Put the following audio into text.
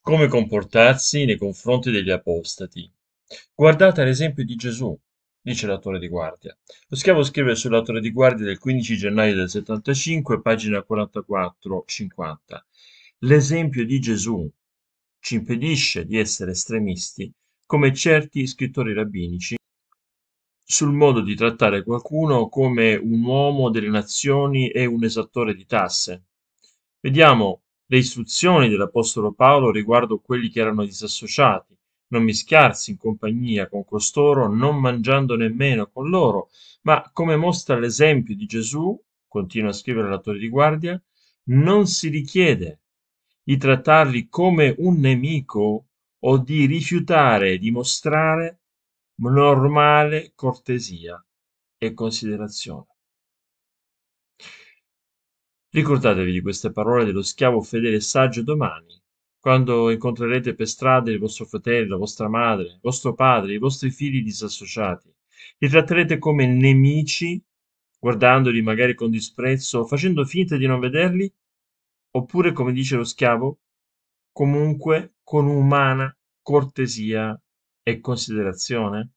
come comportarsi nei confronti degli apostati. Guardate l'esempio di Gesù, dice la di guardia. Lo schiavo scrive sulla di guardia del 15 gennaio del 75, pagina 44-50. L'esempio di Gesù ci impedisce di essere estremisti, come certi scrittori rabbinici, sul modo di trattare qualcuno come un uomo delle nazioni e un esattore di tasse. Vediamo le istruzioni dell'Apostolo Paolo riguardo quelli che erano disassociati, non mischiarsi in compagnia con costoro, non mangiando nemmeno con loro, ma come mostra l'esempio di Gesù, continua a scrivere l'attore di guardia, non si richiede di trattarli come un nemico o di rifiutare di mostrare normale cortesia e considerazione. Ricordatevi di queste parole dello schiavo fedele e saggio domani, quando incontrerete per strada il vostro fratello, la vostra madre, vostro padre, i vostri figli disassociati. Li tratterete come nemici, guardandoli magari con disprezzo, facendo finta di non vederli, oppure, come dice lo schiavo, comunque con umana cortesia e considerazione?